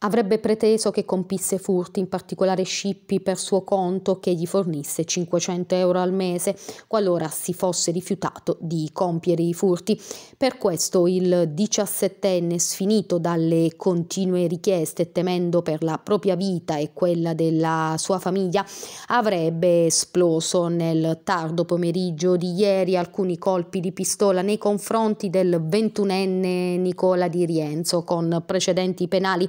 Avrebbe preteso che compisse furti, in particolare scippi, per suo conto che gli fornisse 500 euro al mese, qualora si fosse rifiutato di compiere i furti. Per questo il diciassettenne, sfinito dalle continue richieste, temendo per la propria vita e quella della sua famiglia, avrebbe esploso nel tardo pomeriggio di ieri alcuni colpi di pistola nei confronti del ventunenne Nicola Di Rienzo con precedenti penali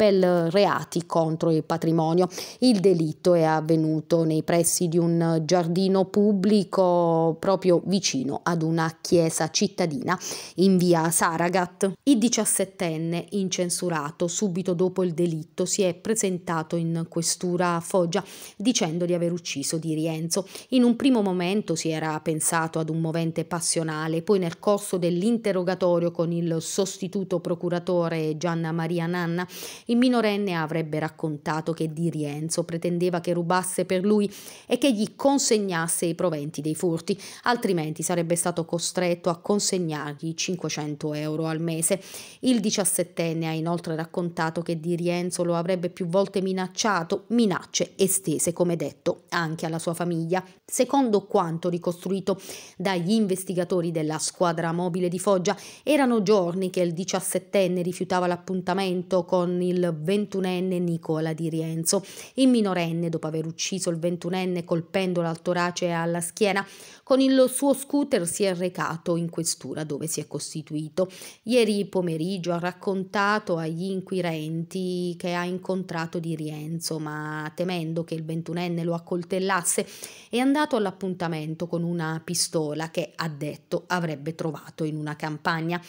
per reati contro il patrimonio. Il delitto è avvenuto nei pressi di un giardino pubblico proprio vicino ad una chiesa cittadina in via Saragat. Il 17enne incensurato subito dopo il delitto si è presentato in questura a Foggia dicendo di aver ucciso Di Rienzo. In un primo momento si era pensato ad un movente passionale, poi nel corso dell'interrogatorio con il sostituto procuratore Gianna Maria Nanna il minorenne avrebbe raccontato che Di Rienzo pretendeva che rubasse per lui e che gli consegnasse i proventi dei furti, altrimenti sarebbe stato costretto a consegnargli 500 euro al mese. Il diciassettenne ha inoltre raccontato che Di Rienzo lo avrebbe più volte minacciato, minacce estese, come detto, anche alla sua famiglia. Secondo quanto ricostruito dagli investigatori della squadra mobile di Foggia, erano giorni che il diciassettenne rifiutava l'appuntamento con il il ventunenne Nicola Di Rienzo. Il minorenne, dopo aver ucciso il ventunenne colpendolo al torace e alla schiena, con il suo scooter si è recato in questura dove si è costituito. Ieri pomeriggio ha raccontato agli inquirenti che ha incontrato Di Rienzo, ma temendo che il ventunenne lo accoltellasse è andato all'appuntamento con una pistola che, ha detto, avrebbe trovato in una campagna.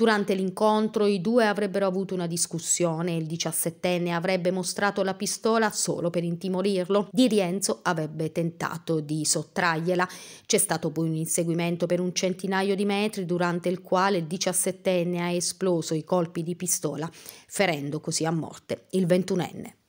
Durante l'incontro i due avrebbero avuto una discussione e il diciassettenne avrebbe mostrato la pistola solo per intimorirlo. Di Rienzo avrebbe tentato di sottrargliela. C'è stato poi un inseguimento per un centinaio di metri durante il quale il diciassettenne ha esploso i colpi di pistola, ferendo così a morte il ventunenne.